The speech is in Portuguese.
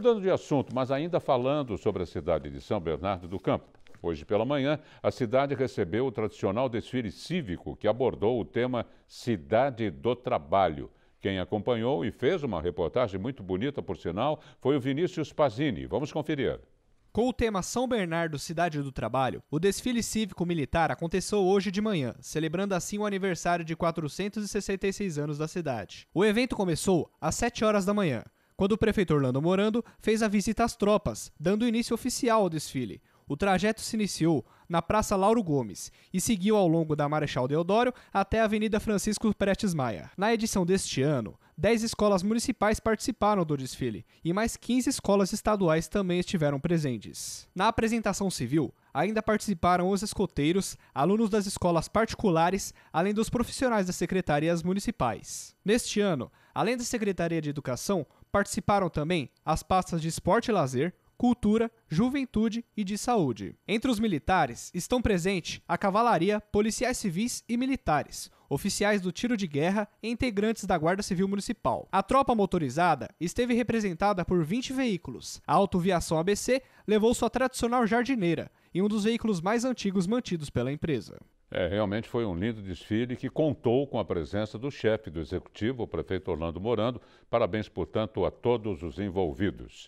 Mudando de assunto, mas ainda falando sobre a cidade de São Bernardo do Campo. Hoje pela manhã, a cidade recebeu o tradicional desfile cívico que abordou o tema Cidade do Trabalho. Quem acompanhou e fez uma reportagem muito bonita, por sinal, foi o Vinícius Pazini. Vamos conferir. Com o tema São Bernardo, Cidade do Trabalho, o desfile cívico-militar aconteceu hoje de manhã, celebrando assim o aniversário de 466 anos da cidade. O evento começou às 7 horas da manhã quando o prefeito Orlando Morando fez a visita às tropas, dando início oficial ao desfile. O trajeto se iniciou na Praça Lauro Gomes e seguiu ao longo da Marechal Deodoro até a Avenida Francisco Prestes Maia. Na edição deste ano, 10 escolas municipais participaram do desfile e mais 15 escolas estaduais também estiveram presentes. Na apresentação civil, ainda participaram os escoteiros, alunos das escolas particulares, além dos profissionais das secretarias municipais. Neste ano, além da Secretaria de Educação, participaram também as pastas de esporte e lazer, cultura, juventude e de saúde. Entre os militares estão presentes a cavalaria, policiais civis e militares, oficiais do tiro de guerra e integrantes da Guarda Civil Municipal. A tropa motorizada esteve representada por 20 veículos. A autoviação ABC levou sua tradicional jardineira e um dos veículos mais antigos mantidos pela empresa. É, realmente foi um lindo desfile que contou com a presença do chefe do executivo, o prefeito Orlando Morando. Parabéns, portanto, a todos os envolvidos.